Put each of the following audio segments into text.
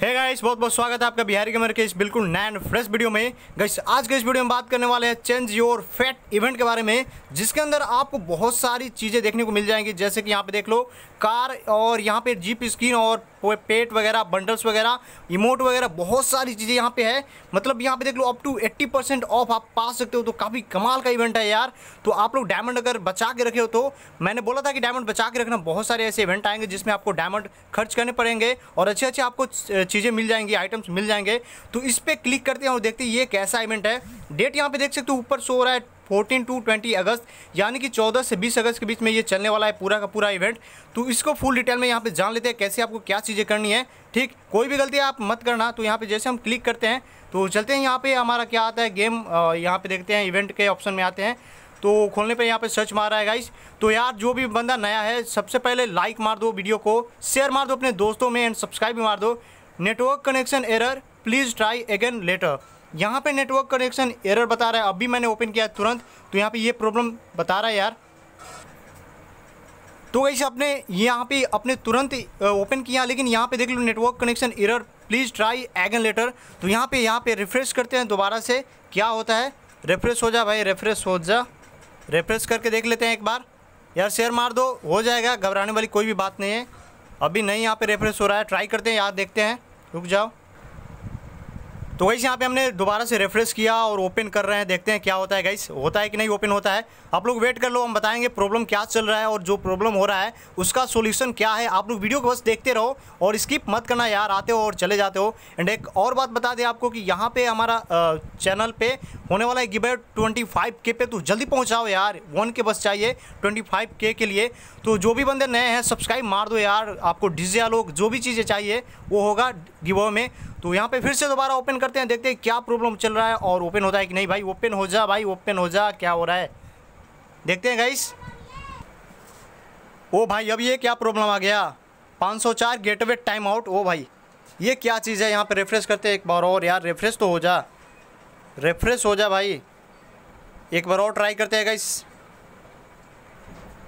हे hey guys बहुत बहुत स्वागत है आपका बिहारी गेमर के इस बिल्कुल नए एंड फ्रेश वीडियो में गाइस आज के इस वीडियो में बात करने वाले हैं चेंज योर फैट इवेंट के बारे में जिसके अंदर आपको बहुत सारी चीज़ें देखने को मिल जाएंगी जैसे कि यहाँ पे देख लो कार और यहाँ पे जीप स्क्रीन और पेट वगैरह बंडल्स वगैरह इमोट वगैरह बहुत सारी चीज़ें यहाँ पे है मतलब यहाँ पे देख लो अप टू 80 परसेंट ऑफ आप पा सकते हो तो काफ़ी कमाल का इवेंट है यार तो आप लोग डायमंड अगर बचा के रखे हो तो मैंने बोला था कि डायमंड बचा के रखना बहुत सारे ऐसे इवेंट आएंगे जिसमें आपको डायमंड खर्च करने पड़ेंगे और अच्छे अच्छे आपको चीज़ें मिल जाएंगी आइटम्स मिल जाएंगे तो इस पर क्लिक करते हैं और देखते हैं ये कैसा इवेंट है डेट यहाँ पर देख सकते हो ऊपर शो हो रहा है 14 टू 20 अगस्त यानी कि 14 से 20 अगस्त के बीच में ये चलने वाला है पूरा का पूरा इवेंट तो इसको फुल डिटेल में यहाँ पे जान लेते हैं कैसे आपको क्या चीज़ें करनी है ठीक कोई भी गलती आप मत करना तो यहाँ पे जैसे हम क्लिक करते हैं तो चलते हैं यहाँ पे हमारा क्या आता है गेम यहाँ पे देखते हैं इवेंट के ऑप्शन में आते हैं तो खोलने पे यहाँ पे सर्च मार रहा है गाइस तो यार जो भी बंदा नया है सबसे पहले लाइक मार दो वीडियो को शेयर मार दो अपने दोस्तों में एंड सब्सक्राइब भी मार दो network connection error please try again later यहाँ पे नेटवर्क कनेक्शन एरर बता रहा है अभी मैंने ओपन किया तुरंत तो यहाँ पे ये प्रॉब्लम बता रहा है यार तो वैसे अपने यहाँ पे अपने तुरंत ओपन किया लेकिन यहाँ पे देख लो network connection error please try again later तो यहाँ पे यहाँ पे रिफ़्रेश करते हैं दोबारा से क्या होता है रेफ्रेश हो जा भाई रेफ्रेश हो जा रेफ्रेश करके देख लेते हैं एक बार यार शेयर मार दो हो जाएगा घबराने वाली कोई भी बात नहीं है अभी नहीं यहाँ पे रेफ्रेश हो रहा है ट्राई करते हैं यार देखते हैं रुक जाओ तो वैसे यहाँ पे हमने दोबारा से रेफ्रेश किया और ओपन कर रहे हैं देखते हैं क्या होता है गाइस होता है कि नहीं ओपन होता है आप लोग वेट कर लो हम बताएंगे प्रॉब्लम क्या चल रहा है और जो प्रॉब्लम हो रहा है उसका सोल्यूशन क्या है आप लोग वीडियो को बस देखते रहो और स्किप मत करना यार आते हो और चले जाते हो एंड एक और बात बता दें आपको कि यहाँ पर हमारा चैनल पर होने वाला है गिबे ट्वेंटी के पे तो जल्दी पहुँचाओ यार वन के बस चाहिए ट्वेंटी के के लिए तो जो भी बंदे नए हैं सब्सक्राइब मार दो यार आपको डिजिया लोग जो भी चीज़ें चाहिए वो होगा गिबो में तो यहाँ पे फिर से दोबारा ओपन करते हैं देखते हैं क्या प्रॉब्लम चल रहा है और ओपन होता है कि नहीं भाई ओपन हो जा भाई ओपन हो जा क्या हो रहा है देखते हैं गाइस ओ भाई अब ये क्या प्रॉब्लम आ गया 504 गेटवे टाइम आउट ओ भाई ये क्या चीज़ है यहाँ पे रेफ्रेश करते हैं एक बार और यार रेफ्रेश तो हो जा रेफ्रेश हो जा भाई एक बार और ट्राई करते हैं गाइस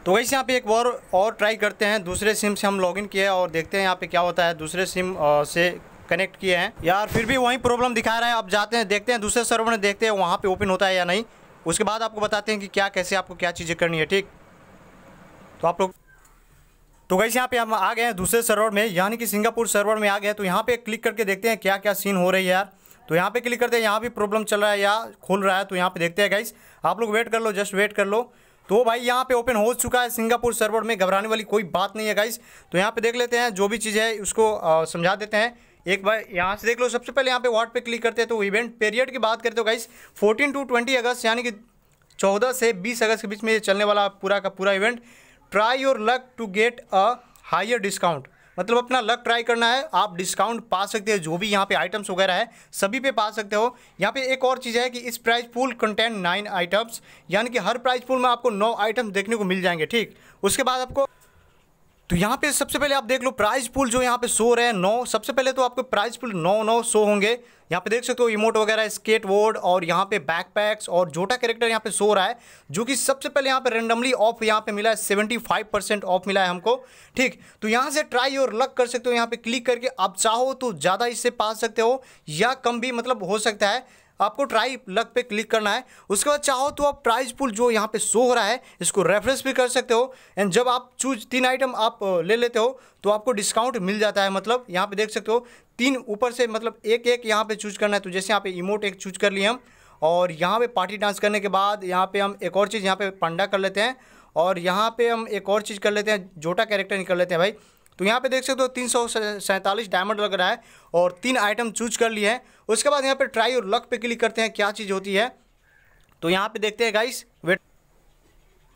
तो वैसे यहाँ पे एक बार और ट्राई करते हैं दूसरे सिम से हम लॉगिन किया और देखते हैं यहाँ पे क्या होता है दूसरे सिम से कनेक्ट किए हैं यार फिर भी वही प्रॉब्लम दिखा रहे हैं आप जाते हैं देखते हैं दूसरे सर्वर में देखते हैं वहाँ पर ओपन होता है या नहीं उसके बाद आपको बताते हैं कि क्या कैसे आपको क्या चीज़ें करनी है ठीक तो आप लोग तो वैसे यहाँ पे हम आ गए हैं दूसरे सर्वर में यानी कि सिंगापुर सर्वर में आ गए तो यहाँ पे क्लिक करके देखते हैं क्या क्या सीन हो रही है यार तो यहाँ पे क्लिक करते हैं यहाँ भी प्रॉब्लम चल रहा है या खुल रहा है तो यहाँ पे देखते हैं गाइस आप लोग वेट कर लो जस्ट वेट कर लो तो भाई यहाँ पे ओपन हो चुका है सिंगापुर सर्वर में घबराने वाली कोई बात नहीं है गाइस तो यहाँ पे देख लेते हैं जो भी चीज़ है उसको समझा देते हैं एक बार यहाँ से देख लो सबसे पहले यहाँ पे वाट पे क्लिक करते हैं तो इवेंट पीरियड की बात करते हो गाइस 14 टू 20 अगस्त यानी कि 14 से 20 अगस्त के बीच में ये चलने वाला पूरा का पूरा event try your luck to get a higher discount मतलब अपना लक ट्राई करना है आप डिस्काउंट पा सकते हो जो भी यहाँ पे आइटम्स वगैरह है सभी पे पा सकते हो यहाँ पे एक और चीज़ है कि इस prize pool content nine items यानी कि हर प्राइस पूल में आपको नौ आइटम्स देखने को मिल जाएंगे ठीक उसके बाद आपको तो यहाँ पे सबसे पहले आप देख लो प्राइज पुल जो यहाँ पे शो रहे हैं नौ सबसे पहले तो आपको प्राइज पुल नौ नौ शो होंगे यहाँ पे देख सकते हो इमोट वगैरह स्केट बोर्ड और यहाँ पे बैकपैक्स और जोटा कैरेक्टर यहाँ पे शो रहा है जो कि सबसे पहले यहाँ पे रेंडमली ऑफ यहाँ पे मिला है सेवेंटी फाइव परसेंट ऑफ मिला है हमको ठीक तो यहाँ से ट्राई और लक कर सकते हो यहाँ पे क्लिक करके आप चाहो तो ज़्यादा इससे पा सकते हो या कम भी मतलब हो सकता है आपको ट्राई लग पे क्लिक करना है उसके बाद चाहो तो आप प्राइज पुल जो यहाँ पे शो हो रहा है इसको रेफरेंस भी कर सकते हो एंड जब आप चूज तीन आइटम आप ले लेते हो तो आपको डिस्काउंट मिल जाता है मतलब यहाँ पे देख सकते हो तीन ऊपर से मतलब एक एक यहाँ पे चूज करना है तो जैसे यहाँ पे इमोट एक चूज कर लिए हम और यहाँ पे पार्टी डांस करने के बाद यहाँ पे हम एक और चीज़ यहाँ पे पंडा कर लेते हैं और यहाँ पे हम एक और चीज़ कर लेते हैं जोटा कैरेक्टर निकल लेते हैं भाई तो यहाँ पे देख सकते हो तीन सौ सैंतालीस डायमंड लग रहा है और तीन आइटम चूज कर लिए हैं उसके बाद यहाँ पे ट्राई और लक पे क्लिक करते हैं क्या चीज़ होती है तो यहाँ पे देखते हैं गाइस वेट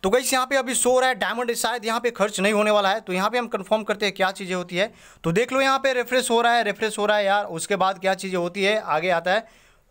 तो गाइस यहाँ पे अभी सो रहा है डायमंड शायद यहाँ पे खर्च नहीं होने वाला है तो यहाँ पे हम कंफर्म करते हैं क्या चीज़ें होती है तो देख लो यहाँ पे रेफ्रेश हो रहा है रेफ्रेश हो रहा है यार उसके बाद क्या चीज़ें होती है आगे आता है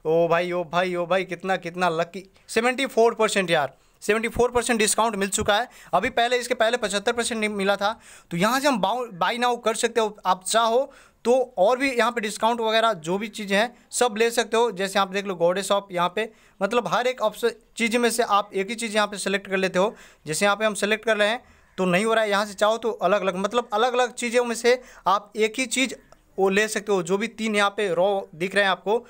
ओ भाई ओ भाई ओ भाई कितना कितना लक्की सेवेंटी फोर परसेंट यार सेवेंटी फोर परसेंट डिस्काउंट मिल चुका है अभी पहले इसके पहले पचहत्तर परसेंट मिला था तो यहाँ से हम बाई नाउ कर सकते हो आप चाहो तो और भी यहाँ पे डिस्काउंट वगैरह जो भी चीज़ें हैं सब ले सकते हो जैसे आप देख लो गोडे शॉप यहाँ पे मतलब हर एक ऑप्शन चीज़ में से आप एक ही चीज़ यहाँ पे सेलेक्ट कर लेते हो जैसे यहाँ पे हम सेलेक्ट कर रहे हैं तो नहीं हो रहा है यहाँ से चाहो तो अलग अलग मतलब अलग अलग चीज़ों में से आप एक ही चीज़ वो ले सकते हो जो भी तीन यहाँ पे रॉ दिख रहे हैं आपको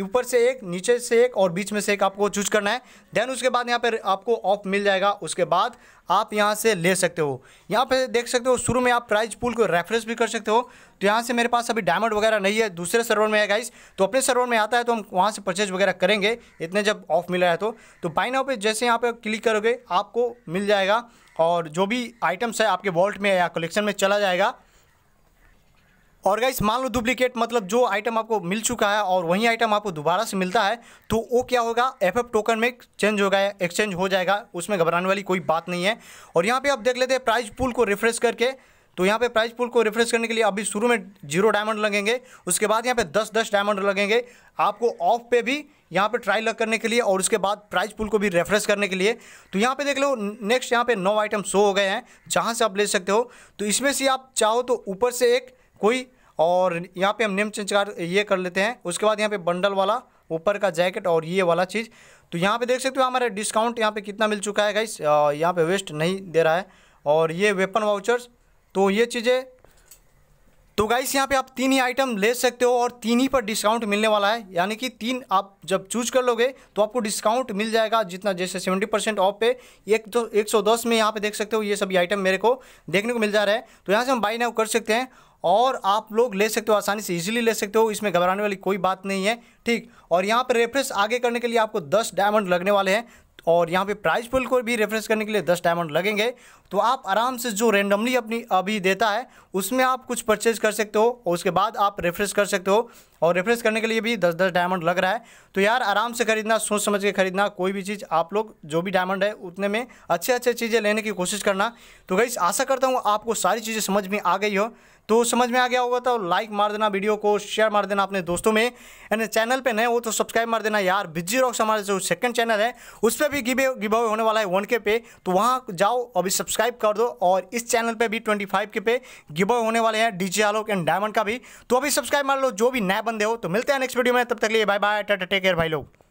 ऊपर से एक नीचे से एक और बीच में से एक आपको चूज करना है देन उसके बाद यहाँ पर आपको ऑफ मिल जाएगा उसके बाद आप यहाँ से ले सकते हो यहाँ पे देख सकते हो शुरू में आप प्राइज पूल को रेफरेंस भी कर सकते हो तो यहाँ से मेरे पास अभी डायमंड वगैरह नहीं है दूसरे सर्वर में है गाइस तो अपने सर्वर में आता है तो हम वहाँ से परचेज वगैरह करेंगे इतने जब ऑफ मिल रहा है तो, तो बाई नाउ पर जैसे यहाँ पर क्लिक करोगे आपको मिल जाएगा और जो भी आइटम्स है आपके वॉल्ट में या कलेक्शन में चला जाएगा और गाइस मान लो डुप्लीकेट मतलब जो आइटम आपको मिल चुका है और वही आइटम आपको दोबारा से मिलता है तो वो क्या होगा एफ एफ टोकन में चेंज होगा एक्सचेंज हो जाएगा उसमें घबराने वाली कोई बात नहीं है और यहाँ पे आप देख लेते हैं प्राइज पूल को रिफ्रेश करके तो यहाँ पे प्राइस पूल को रिफ्रेश करने के लिए अभी शुरू में जीरो डायमंड लगेंगे उसके बाद यहाँ पे दस दस डायमंड लगेंगे आपको ऑफ पे भी यहाँ पे ट्राई लग करने के लिए और उसके बाद प्राइस पूल को भी रेफ्रेश करने के लिए तो यहाँ पे देख लो नेक्स्ट यहाँ पे नौ आइटम शो हो गए हैं जहाँ से आप ले सकते हो तो इसमें से आप चाहो तो ऊपर से एक कोई और यहाँ पे हम नेम चेंज कर ये कर लेते हैं उसके बाद यहाँ पे बंडल वाला ऊपर का जैकेट और ये वाला चीज़ तो यहाँ पे देख सकते हो हमारा डिस्काउंट यहाँ पे कितना मिल चुका है गाइस यहाँ पे वेस्ट नहीं दे रहा है और ये वेपन वाउचर्स तो ये चीज़ें तो गाइस यहाँ पे आप तीन ही आइटम ले सकते हो और तीन ही पर डिस्काउंट मिलने वाला है यानी कि तीन आप जब चूज कर लोगे तो आपको डिस्काउंट मिल जाएगा जितना जैसे सेवेंटी परसेंट ऑफ पे एक तो एक सौ दस में यहाँ पे देख सकते हो ये सभी आइटम मेरे को देखने को मिल जा रहा है तो यहाँ से हम बाई नाउ कर सकते हैं और आप लोग ले सकते हो आसानी से इजीली ले सकते हो इसमें घबराने वाली कोई बात नहीं है ठीक और यहाँ पर रेफरेंस आगे करने के लिए आपको दस डायमंड लगने वाले हैं और यहाँ पे प्राइस पुल को भी रेफरेंस करने के लिए दस डायमंड लगेंगे तो आप आराम से जो रेंडमली अपनी अभी देता है उसमें आप कुछ परचेज कर सकते हो और उसके बाद आप रेफरेंस कर सकते हो और रेफरेंस करने के लिए भी दस दस डायमंड लग रहा है तो यार आराम से खरीदना सोच समझ के खरीदना कोई भी चीज़ आप लोग जो भी डायमंड है उतने में अच्छे अच्छे चीज़ें लेने की कोशिश करना तो गई आशा करता हूँ आपको सारी चीज़ें समझ में आ गई हो तो समझ में आ गया होगा तो लाइक मार देना वीडियो को शेयर मार देना अपने दोस्तों में एंड चैनल पर नए हो तो सब्सक्राइब मार देना यार बिजी रॉक्स हमारे जो सेकंड चैनल है उस पर भी गिवे गिव अवे होने वाला है वन के पे तो वहाँ जाओ अभी सब्सक्राइब कर दो और इस चैनल पे भी ट्वेंटी फाइव के पे गिव अवे होने वाले हैं डीजे आलोक एंड डायमंड का भी तो अभी सब्सक्राइब मार लो जो भी नए बंदे हो तो मिलते हैं नेक्स्ट वीडियो में तब तक लिए bye bye tata take care भाई लोग